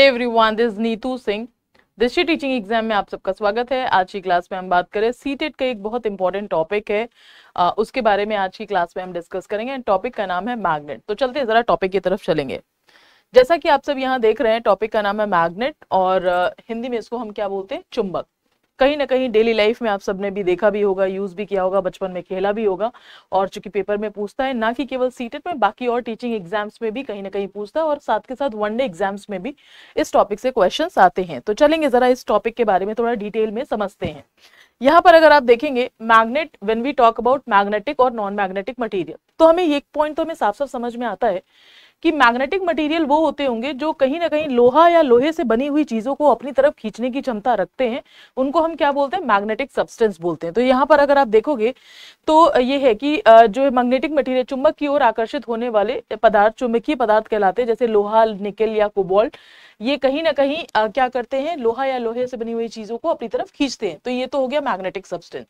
hello everyone this Neetu Singh Drishti teaching exam में आप सबका स्वागत है आज की क्लास में हम बात करें सीटेट का एक बहुत इंपॉर्टेंट टॉपिक है आ, उसके बारे में आज की क्लास में हम डिस्कस करेंगे एंड टॉपिक का नाम है मैग्नेट तो चलते जरा टॉपिक की तरफ चलेंगे जैसा कि आप सब यहाँ देख रहे हैं टॉपिक का नाम है मैग्नेट और हिंदी में इसको हम क्या बोलते हैं चुंबक कहीं ना कहीं डेली लाइफ में आप सबने भी देखा भी होगा यूज भी किया होगा बचपन में खेला भी होगा और चूंकि पेपर में पूछता है ना कि केवल सीटेट में बाकी और टीचिंग एग्जाम्स में भी कहीं ना कहीं पूछता है और साथ के साथ वनडे एग्जाम्स में भी इस टॉपिक से क्वेश्चन आते हैं तो चलेंगे जरा इस टॉपिक के बारे में थोड़ा डिटेल में समझते हैं यहाँ पर अगर आप देखेंगे magnet when we talk about magnetic और नॉन मैग्नेटिक मटेरियल तो हमें एक पॉइंट तो हमें साफ साफ समझ में आता है कि मैग्नेटिक मटेरियल वो होते होंगे जो कहीं ना कहीं लोहा या लोहे से बनी हुई चीज़ों को अपनी तरफ खींचने की क्षमता रखते हैं उनको हम क्या बोलते हैं मैग्नेटिक सब्सटेंस बोलते हैं तो यहाँ पर अगर आप देखोगे तो ये है कि जो मैग्नेटिक मटीरियल चुंबक की ओर आकर्षित होने वाले पदार्थ चुंबकीय पदार्थ कहलाते हैं जैसे लोहा निकल या कोबोल्ट ये कहीं ना कहीं क्या करते हैं लोहा या लोहे से बनी हुई चीज़ों को अपनी तरफ खींचते हैं तो ये तो हो गया magnetic substance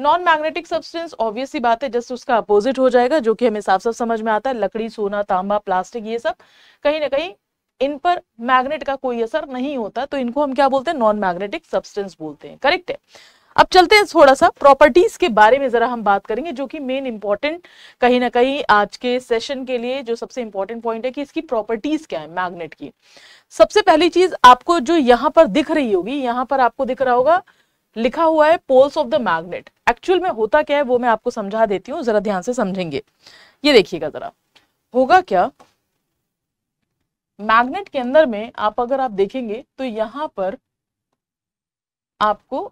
non magnetic substance obvious सी बात है जस्ट उसका अपोजिट हो जाएगा जो कि हमें साफ साफ समझ में आता है लकड़ी सोना तांबा प्लास्टिक ये सब कहीं ना कहीं इन पर मैग्नेट का कोई असर नहीं होता तो इनको हम क्या बोलते हैं नॉन मैग्नेटिक सब्सटेंस बोलते हैं करेक्ट है अब चलते हैं थोड़ा सा प्रॉपर्टीज के बारे में जरा हम बात करेंगे जो कि मेन इंपॉर्टेंट कहीं ना कहीं आज के सेशन के लिए जो सबसे इंपॉर्टेंट पॉइंट है कि इसकी प्रॉपर्टीज क्या है मैग्नेट की सबसे पहली चीज आपको जो यहाँ पर दिख रही होगी यहाँ पर आपको दिख रहा होगा लिखा हुआ है poles of the magnet actual में होता क्या है वो मैं आपको समझा देती हूँ जरा ध्यान से समझेंगे ये देखिएगा जरा होगा क्या मैग्नेट के अंदर में आप अगर आप देखेंगे तो यहाँ पर आपको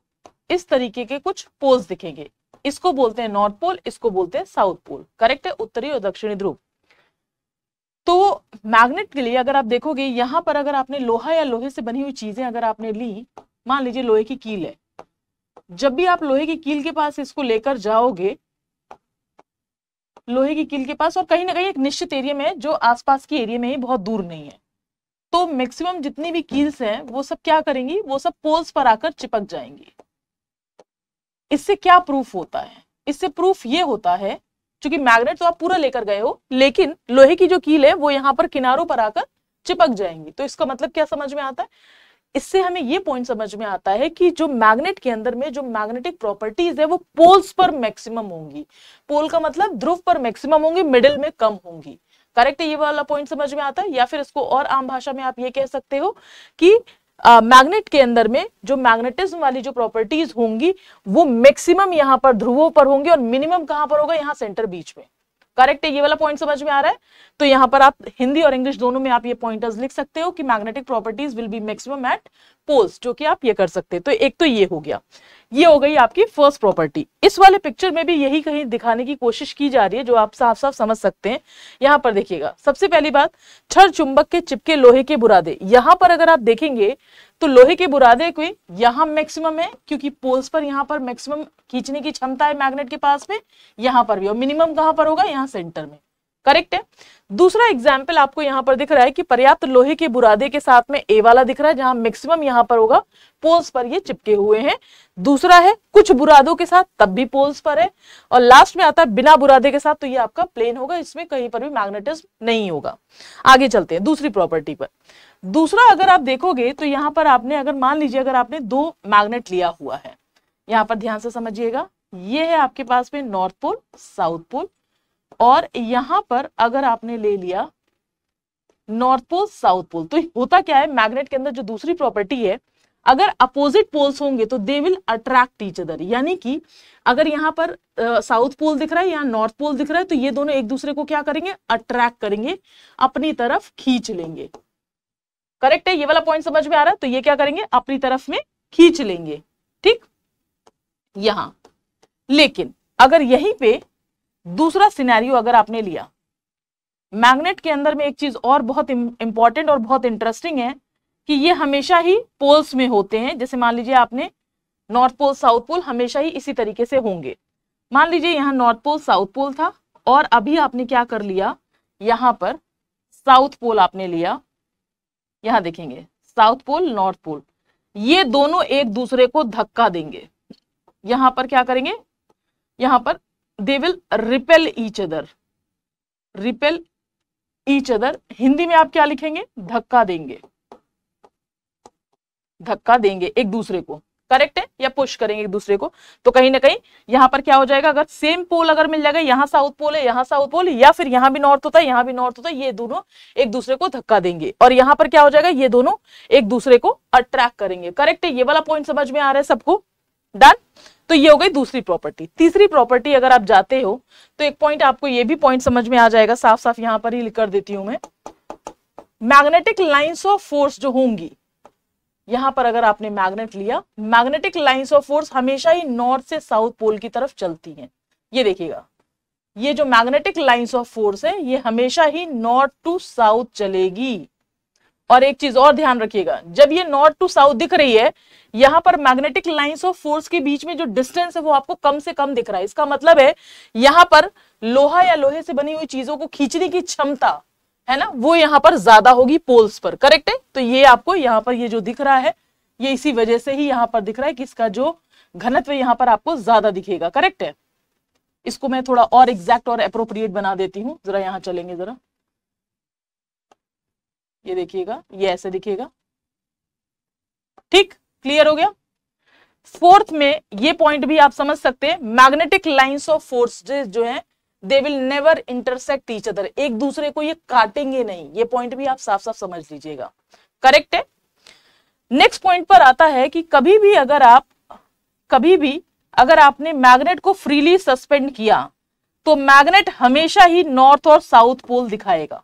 इस तरीके के कुछ पोल्स दिखेंगे इसको बोलते हैं नॉर्थ पोल इसको बोलते हैं साउथ पोल करेक्ट है उत्तरी और दक्षिणी ध्रुव तो मैग्नेट के लिए अगर आप देखोगे यहाँ पर अगर आपने लोहा या लोहे से बनी हुई चीजें अगर आपने ली मान लीजिए लोहे की कील है जब भी आप लोहे की कील के पास इसको लेकर जाओगे लोहे की कील के पास और कहीं ना कहीं एक निश्चित एरिया में जो आसपास की एरिया में ही बहुत दूर नहीं है तो मैक्सिमम जितनी भी कील्स हैं वो सब क्या करेंगी वो सब पोल्स पर आकर चिपक जाएंगी इससे क्या प्रूफ होता है इससे प्रूफ ये होता है क्योंकि मैग्नेट तो आप पूरा लेकर गए हो लेकिन लोहे की जो कील है वो यहाँ पर किनारों पर आकर चिपक जाएंगी तो इसका मतलब क्या समझ में आता है इससे हमें ये पॉइंट समझ में आता है कि जो मैग्नेट के अंदर में जो मैग्नेटिक प्रॉपर्टीज है वो पोल्स पर मैक्सिमम होंगी पोल का मतलब ध्रुव पर मैक्सिमम होंगी मिडिल में कम होंगी करेक्ट है ये वाला पॉइंट समझ में आता है या फिर इसको और आम भाषा में आप ये कह सकते हो कि मैग्नेट uh, के अंदर में जो मैग्नेटिज्म वाली जो प्रॉपर्टीज होंगी वो मैक्सिमम यहाँ पर ध्रुवों पर होंगी और मिनिमम कहाँ पर होगा यहाँ सेंटर बीच में करेक्ट है ये वाला पॉइंट समझ में आ रहा है तो यहाँ पर आप हिंदी और इंग्लिश दोनों में आप ये पॉइंटर्स लिख सकते हो कि magnetic properties will be maximum at poles जो कि आप ये कर सकते हो तो एक तो ये हो गया ये हो गई आपकी फर्स्ट प्रॉपर्टी इस वाले पिक्चर में भी यही कहीं दिखाने की कोशिश की जा रही है जो आप साफ साफ समझ सकते हैं यहाँ पर देखिएगा सबसे पहली बात छर चुंबक के चिपके लोहे के बुरादे यहाँ पर अगर आप देखेंगे तो लोहे के बुरादे को यहाँ मैक्सिमम है क्योंकि पोल्स पर यहाँ पर मैक्सिमम खींचने की क्षमता है मैग्नेट के पास में यहाँ पर भी और मिनिमम कहाँ पर होगा यहाँ सेंटर में करेक्ट है दूसरा एग्जाम्पल आपको यहाँ पर दिख रहा है कि पर्याप्त लोहे के बुरादे के साथ में ए वाला दिख रहा है जहां मैक्सिमम यहाँ पर होगा पोल्स पर ये चिपके हुए हैं दूसरा है कुछ बुरादों के साथ तब भी पोल्स पर है और लास्ट में आता है बिना बुरादे के साथ तो ये आपका प्लेन होगा इसमें कहीं पर भी मैग्नेटिज्म नहीं होगा आगे चलते हैं दूसरी प्रॉपर्टी पर दूसरा अगर आप देखोगे तो यहाँ पर आपने अगर मान लीजिए अगर आपने दो मैग्नेट लिया हुआ है यहाँ पर ध्यान से समझिएगा ये है आपके पास में नॉर्थ पोल साउथ पोल और यहां पर अगर आपने ले लिया नॉर्थ पोल साउथ पोल तो होता क्या है मैग्नेट के अंदर जो दूसरी प्रॉपर्टी है अगर अपोजिट पोल्स होंगे तो they will attract each other यानी कि अगर यहाँ पर साउथ uh, पोल दिख रहा है या नॉर्थ पोल दिख रहा है तो ये दोनों एक दूसरे को क्या करेंगे अट्रैक्ट करेंगे अपनी तरफ खींच लेंगे करेक्ट है ये वाला पॉइंट समझ में आ रहा है तो ये क्या करेंगे अपनी तरफ में खींच लेंगे ठीक यहां लेकिन अगर यहीं पे दूसरा सिनेरियो अगर आपने लिया मैग्नेट के अंदर में एक चीज और बहुत इंपॉर्टेंट और बहुत इंटरेस्टिंग है कि ये हमेशा ही पोल्स में होते हैं जैसे मान लीजिए आपने नॉर्थ पोल साउथ पोल हमेशा ही इसी तरीके से होंगे मान लीजिए यहाँ नॉर्थ पोल साउथ पोल था और अभी आपने क्या कर लिया यहाँ पर साउथ पोल आपने लिया यहाँ देखेंगे साउथ पोल नॉर्थ पोल ये दोनों एक दूसरे को धक्का देंगे यहां पर क्या करेंगे यहां पर they will repel each other repel each other Hindi में आप क्या लिखेंगे धक्का देंगे धक्का देंगे एक दूसरे को करेक्ट है या पुश करेंगे एक दूसरे को तो कहीं ना कहीं यहां पर क्या हो जाएगा अगर सेम पोल अगर मिल जाएगा यहां साउथ पोल है यहां साउथ पोल या फिर यहां भी नॉर्थ होता है यहां भी नॉर्थ होता है ये दोनों एक दूसरे को धक्का देंगे और यहां पर क्या हो जाएगा ये दोनों एक दूसरे को अट्रैक्ट करेंगे करेक्ट है ये वाला पॉइंट समझ में आ रहा है सबको डन तो ये हो गई दूसरी प्रॉपर्टी तीसरी प्रॉपर्टी अगर आप जाते हो तो एक पॉइंट आपको ये भी पॉइंट समझ में आ जाएगा साफ साफ यहां पर ही लिख कर देती हूं मैं मैग्नेटिक लाइंस ऑफ फोर्स जो होंगी यहां पर अगर आपने मैग्नेट लिया मैग्नेटिक लाइंस ऑफ फोर्स हमेशा ही नॉर्थ से साउथ पोल की तरफ चलती हैं ये देखिएगा ये जो मैग्नेटिक लाइंस ऑफ फोर्स है ये हमेशा ही नॉर्थ टू साउथ चलेगी और एक चीज और ध्यान रखिएगा जब ये नॉर्थ टू साउथ दिख रही है यहाँ पर मैग्नेटिक लाइंस ऑफ फोर्स के बीच में जो डिस्टेंस है वो आपको कम से कम दिख रहा है इसका मतलब है यहाँ पर लोहा या लोहे से बनी हुई चीजों को खींचने की क्षमता है ना वो यहाँ पर ज्यादा होगी पोल्स पर करेक्ट है तो ये आपको यहाँ पर ये जो दिख रहा है ये इसी वजह से ही यहाँ पर दिख रहा है कि इसका जो घनत्व यहाँ पर आपको ज्यादा दिखेगा करेक्ट है इसको मैं थोड़ा और एग्जैक्ट और अप्रोप्रिएट बना देती हूँ जरा यहाँ चलेंगे जरा ये देखिएगा ये ऐसे दिखेगा ठीक क्लियर हो गया फोर्थ में ये पॉइंट भी आप समझ सकते हैं मैग्नेटिक लाइंस ऑफ फोर्स जो है they will never intersect each other एक दूसरे को ये काटेंगे नहीं ये पॉइंट भी आप साफ साफ समझ लीजिएगा करेक्ट है नेक्स्ट पॉइंट पर आता है कि कभी भी अगर आप कभी भी अगर आपने मैग्नेट को फ्रीली सस्पेंड किया तो मैग्नेट हमेशा ही नॉर्थ और साउथ पोल दिखाएगा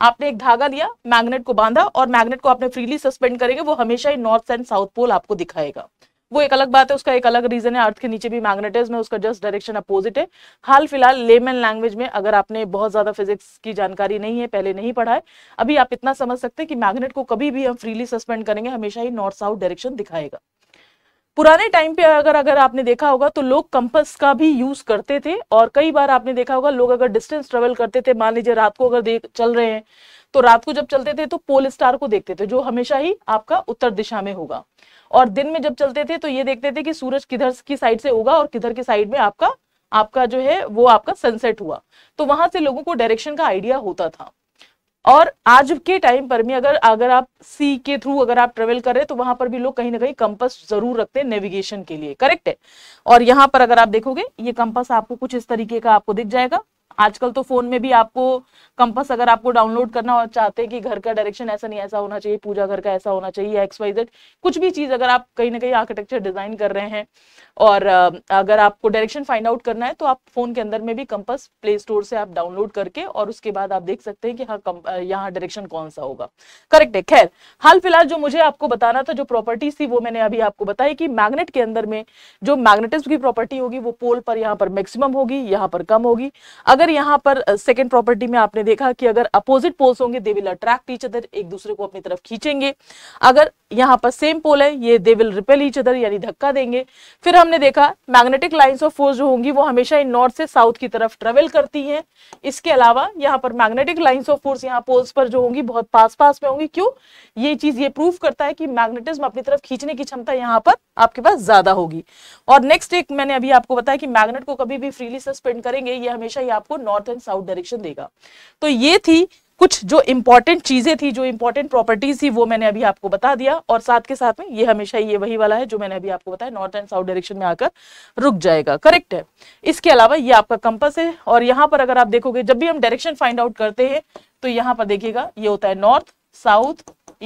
आपने एक धागा लिया मैग्नेट को बांधा और मैग्नेट को आपने फ्रीली सस्पेंड करेंगे वो हमेशा ही नॉर्थ एंड साउथ पोल आपको दिखाएगा वो एक अलग बात है उसका एक अलग रीजन है अर्थ के नीचे भी मैग्नेट है उसका जस्ट डायरेक्शन अपोजिट है हाल फिलहाल लेमन लैंग्वेज में अगर आपने बहुत ज्यादा फिजिक्स की जानकारी नहीं है पहले नहीं पढ़ा है अभी आप इतना समझ सकते हैं कि मैग्नेट को कभी भी हम फ्रीली सस्पेंड करेंगे हमेशा ही नॉर्थ साउथ डायरेक्शन दिखाएगा पुराने टाइम पे अगर अगर आपने देखा होगा तो लोग कंपस का भी यूज करते थे और कई बार आपने देखा होगा लोग अगर डिस्टेंस ट्रेवल करते थे मान लीजिए रात को अगर देख चल रहे हैं तो रात को जब चलते थे तो पोल स्टार को देखते थे जो हमेशा ही आपका उत्तर दिशा में होगा और दिन में जब चलते थे तो ये देखते थे कि सूरज किधर की साइड से होगा और किधर की साइड में आपका आपका जो है वो आपका सनसेट हुआ तो वहां से लोगों को डायरेक्शन का आइडिया होता था और आज के टाइम पर भी अगर अगर आप सी के थ्रू अगर आप ट्रेवल कर रहे हैं तो वहां पर भी लोग कहीं ना कहीं कंपस जरूर रखते हैं नेविगेशन के लिए करेक्ट है और यहाँ पर अगर आप देखोगे ये कंपस आपको कुछ इस तरीके का आपको दिख जाएगा आजकल तो फोन में भी आपको कंपस अगर आपको डाउनलोड करना और चाहते हैं कि घर का डायरेक्शन ऐसा नहीं ऐसा होना चाहिए पूजा घर का ऐसा होना चाहिए एक्स वाई जेड कुछ भी चीज अगर आप कहीं ना कहीं आर्किटेक्चर डिजाइन कर रहे हैं और अगर आपको डायरेक्शन फाइंड आउट करना है तो आप फोन के अंदर में भी कंपस प्ले स्टोर से आप डाउनलोड करके और उसके बाद आप देख सकते हैं कि हाँ यहाँ डायरेक्शन कौन सा होगा करेक्ट है खैर हाल फिलहाल जो मुझे आपको बताना था जो प्रॉपर्टीज थी वो मैंने अभी आपको बताया कि मैग्नेट के अंदर में जो मैग्नेटिज्म की प्रॉपर्टी होगी वो पोल पर यहाँ पर मैक्सिमम होगी यहाँ पर कम होगी अगर अगर यहाँ पर सेकेंड प्रॉपर्टी में आपने देखा कि अगर अपोजिट पोल्स होंगे they will attract each other एक दूसरे को अपनी तरफ खींचेंगे अगर यहाँ पर सेम पोल है ये they will repel each other यानी धक्का देंगे फिर हमने देखा मैग्नेटिक लाइन्स ऑफ फोर्स जो होंगी वो हमेशा इन नॉर्थ से साउथ की तरफ ट्रेवल करती हैं इसके अलावा यहाँ पर मैग्नेटिक लाइन्स ऑफ फोर्स यहाँ पोल्स पर जो होंगी बहुत पास पास में होंगी क्यों ये चीज ये प्रूव करता है कि मैग्नेटिज्म अपनी तरफ खींचने की क्षमता यहाँ पर आपके पास ज्यादा होगी और नेक्स्ट एक मैंने अभी आपको बताया कि मैग्नेट को कभी भी फ्रीली सस्पेंड करेंगे ये हमेशा ही आपको आपको नॉर्थ एंड साउथ डायरेक्शन देगा तो ये थी कुछ जो इंपॉर्टेंट चीज़ें थी जो इंपॉर्टेंट प्रॉपर्टीज थी वो मैंने अभी आपको बता दिया और साथ के साथ में ये हमेशा ये वही वाला है जो मैंने अभी आपको बताया नॉर्थ एंड साउथ डायरेक्शन में आकर रुक जाएगा करेक्ट है इसके अलावा ये आपका कंपस है और यहाँ पर अगर आप देखोगे जब भी हम डायरेक्शन फाइंड आउट करते हैं तो यहाँ पर देखिएगा ये होता है नॉर्थ साउथ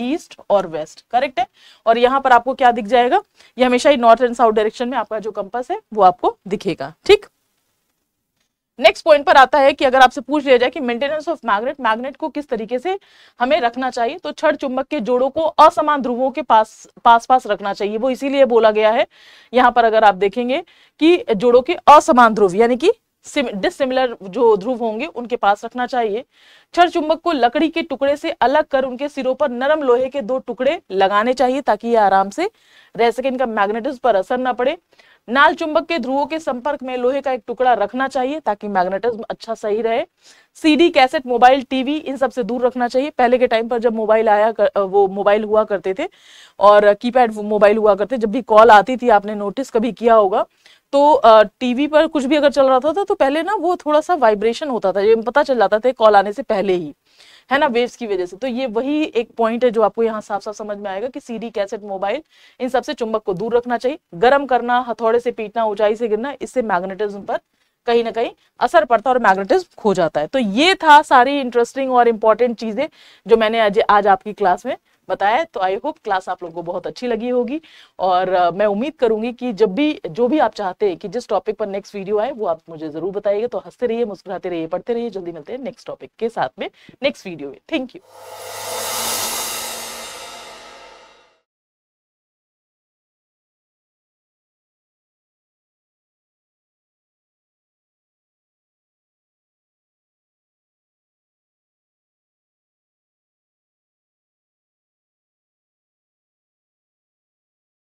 ईस्ट और वेस्ट करेक्ट है और यहाँ पर आपको क्या दिख जाएगा ये हमेशा ही नॉर्थ एंड साउथ डायरेक्शन में आपका जो कंपस है वो आपको दिखेगा ठीक नेक्स्ट पॉइंट पर आता है कि अगर आपसे पूछ लिया जाए कि मेंटेनेंस ऑफ मैग्नेट मैग्नेट को किस तरीके से हमें रखना चाहिए तो छड़ चुंबक के जोड़ों को असमान ध्रुवों के पास पास पास रखना चाहिए वो इसीलिए बोला गया है यहाँ पर अगर आप देखेंगे कि जोड़ों के असमान ध्रुव यानी कि डिसिमिलर जो ध्रुव होंगे उनके पास रखना चाहिए छर चुंबक को लकड़ी के टुकड़े से अलग कर उनके सिरों पर नरम लोहे के दो टुकड़े लगाने चाहिए ताकि ये आराम से रह सके इनका मैग्नेटिज पर असर ना पड़े नाल चुंबक के ध्रुवों के संपर्क में लोहे का एक टुकड़ा रखना चाहिए ताकि मैग्नेटिज्म अच्छा सही रहे सीडी कैसेट मोबाइल टीवी इन सब से दूर रखना चाहिए पहले के टाइम पर जब मोबाइल आया कर, वो मोबाइल हुआ करते थे और कीपैड मोबाइल हुआ करते जब भी कॉल आती थी आपने नोटिस कभी किया होगा तो टीवी पर कुछ भी अगर चल रहा था तो पहले ना वो थोड़ा सा वाइब्रेशन होता था ये पता चल जाता था कॉल आने से पहले ही है ना वेव्स की वजह से तो ये वही एक पॉइंट है जो आपको यहाँ साफ साफ समझ में आएगा कि सीडी कैसेट मोबाइल इन सबसे चुंबक को दूर रखना चाहिए गर्म करना हथौड़े से पीटना ऊंचाई से गिरना इससे मैग्नेटिज्म पर कहीं ना कहीं असर पड़ता है और मैग्नेटिज्म खो जाता है तो ये था सारी इंटरेस्टिंग और इम्पोर्टेंट चीजें जो मैंने आज, आज आपकी क्लास में बताया तो आई होप क्लास आप लोगों को बहुत अच्छी लगी होगी और मैं उम्मीद करूंगी कि जब भी जो भी आप चाहते हैं कि जिस टॉपिक पर नेक्स्ट वीडियो आए वो आप मुझे जरूर बताइएगा तो हंसते रहिए मुस्कुराते रहिए पढ़ते रहिए जल्दी मिलते हैं नेक्स्ट टॉपिक के साथ में नेक्स्ट वीडियो में थैंक यू